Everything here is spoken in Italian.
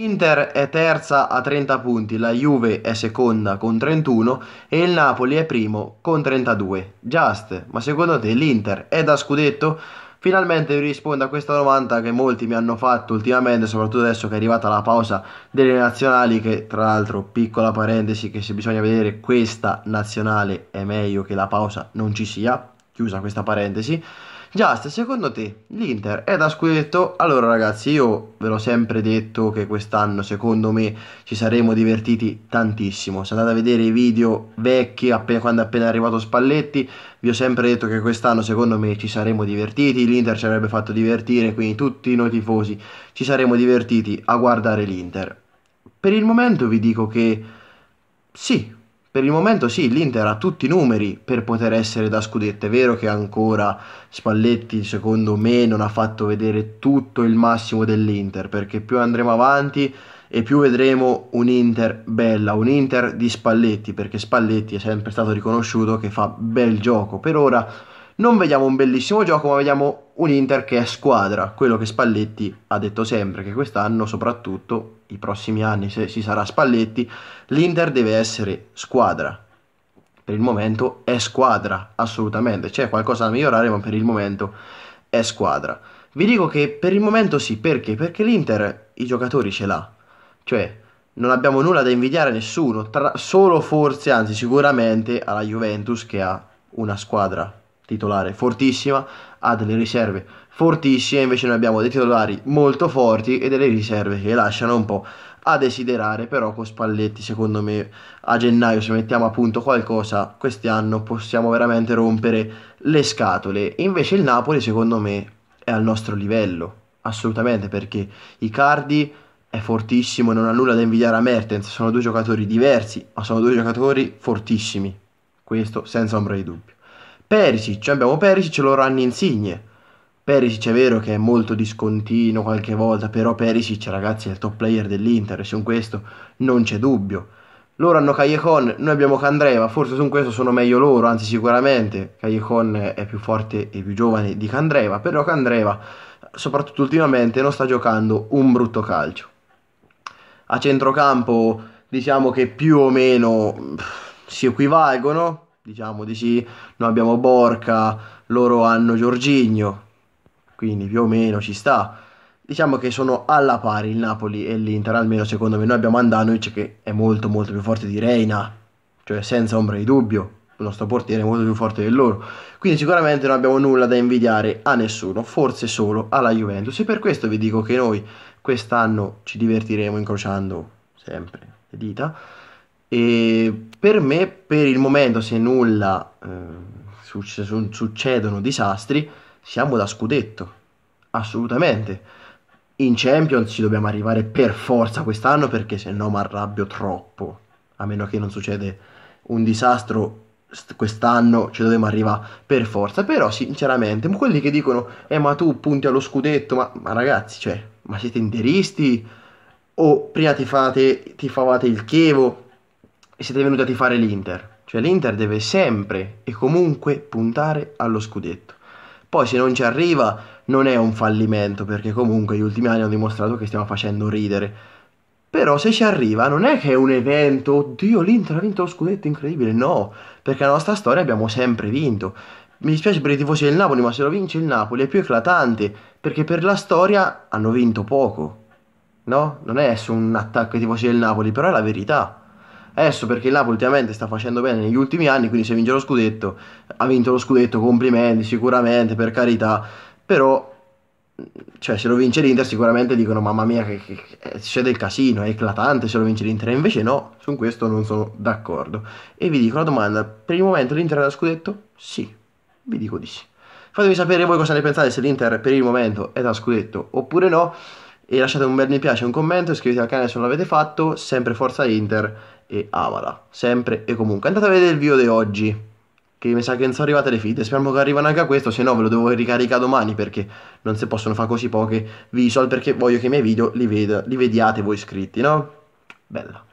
L'Inter è terza a 30 punti, la Juve è seconda con 31 e il Napoli è primo con 32. Just, ma secondo te l'Inter è da scudetto? Finalmente vi rispondo a questa domanda che molti mi hanno fatto ultimamente, soprattutto adesso che è arrivata la pausa delle nazionali, che tra l'altro, piccola parentesi, che se bisogna vedere questa nazionale è meglio che la pausa non ci sia, chiusa questa parentesi. Just, secondo te l'Inter è da scudetto? Allora ragazzi, io ve l'ho sempre detto che quest'anno secondo me ci saremmo divertiti tantissimo. Se andate a vedere i video vecchi appena, quando è appena arrivato Spalletti, vi ho sempre detto che quest'anno secondo me ci saremmo divertiti, l'Inter ci avrebbe fatto divertire, quindi tutti noi tifosi ci saremmo divertiti a guardare l'Inter. Per il momento vi dico che sì, per il momento sì, l'Inter ha tutti i numeri per poter essere da scudetto. È vero che ancora Spalletti, secondo me, non ha fatto vedere tutto il massimo dell'Inter, perché più andremo avanti e più vedremo un'Inter bella, un'Inter di Spalletti, perché Spalletti è sempre stato riconosciuto che fa bel gioco. Per ora non vediamo un bellissimo gioco, ma vediamo un Inter che è squadra, quello che Spalletti ha detto sempre, che quest'anno soprattutto i prossimi anni, se ci sarà Spalletti, l'Inter deve essere squadra. Per il momento è squadra, assolutamente. C'è qualcosa da migliorare, ma per il momento è squadra. Vi dico che per il momento sì, perché? Perché l'Inter i giocatori ce l'ha. Cioè, non abbiamo nulla da invidiare a nessuno, tra, solo forse, anzi sicuramente, alla Juventus che ha una squadra titolare fortissima, ha delle riserve fortissime, invece noi abbiamo dei titolari molto forti e delle riserve che lasciano un po' a desiderare, però con Spalletti secondo me a gennaio se mettiamo a punto qualcosa quest'anno possiamo veramente rompere le scatole. Invece il Napoli secondo me è al nostro livello, assolutamente, perché Icardi è fortissimo, non ha nulla da invidiare a Mertens, sono due giocatori diversi, ma sono due giocatori fortissimi, questo senza ombra di dubbio. Perisic, cioè abbiamo Perisic e loro hanno Insigne. Perisic è vero che è molto discontinuo qualche volta, però Perisic ragazzi è il top player dell'Inter, e su questo non c'è dubbio. Loro hanno Callecon, noi abbiamo Candreva, forse su questo sono meglio loro, anzi sicuramente Callecon è più forte e più giovane di Candreva, però Candreva soprattutto ultimamente non sta giocando un brutto calcio. A centrocampo diciamo che più o meno pff, si equivalgono, diciamo di sì, noi abbiamo Borca, loro hanno Giorgigno, quindi più o meno ci sta. Diciamo che sono alla pari il Napoli e l'Inter, almeno secondo me. Noi abbiamo Andanovic che è molto molto più forte di Reina, cioè senza ombra di dubbio, il nostro portiere è molto più forte di loro. Quindi sicuramente non abbiamo nulla da invidiare a nessuno, forse solo alla Juventus. E per questo vi dico che noi quest'anno ci divertiremo incrociando sempre le dita e per me, per il momento, se nulla eh, succe- succedono disastri, siamo da scudetto, assolutamente. In Champions ci dobbiamo arrivare per forza quest'anno perché se no mi arrabbio troppo, a meno che non succede un disastro quest'anno ci dobbiamo arrivare per forza. Però, sinceramente, quelli che dicono: Eh, ma tu punti allo scudetto, ma, ma ragazzi, cioè, ma siete interisti? O prima ti, fate, ti favate il chievo? e siete venuti a tifare l'Inter. Cioè l'Inter deve sempre e comunque puntare allo scudetto. Poi se non ci arriva non è un fallimento perché comunque gli ultimi anni hanno dimostrato che stiamo facendo ridere. Però se ci arriva non è che è un evento, oddio l'Inter ha vinto lo scudetto incredibile, no, perché la nostra storia abbiamo sempre vinto. Mi dispiace per i tifosi del Napoli, ma se lo vince il Napoli è più eclatante, perché per la storia hanno vinto poco. No? Non è su un attacco ai tifosi del Napoli, però è la verità. Adesso perché il Napoli ultimamente sta facendo bene negli ultimi anni, quindi se vince lo scudetto, ha vinto lo scudetto, complimenti sicuramente, per carità, però cioè se lo vince l'Inter sicuramente dicono mamma mia che, che, che eh, c'è del casino, è eclatante se lo vince l'Inter, invece no, su questo non sono d'accordo. E vi dico la domanda, per il momento l'Inter è da scudetto? Sì, vi dico di sì. Fatemi sapere voi cosa ne pensate se l'Inter per il momento è da scudetto oppure no e lasciate un bel mi piace, un commento, iscrivetevi al canale se non l'avete fatto, sempre Forza Inter e amala, sempre e comunque. Andate a vedere il video di oggi, che mi sa che non sono arrivate le feed, speriamo che arrivano anche a questo, se no ve lo devo ricaricare domani perché non si possono fare così poche visual perché voglio che i miei video li, veda, li vediate voi iscritti, no? Bella.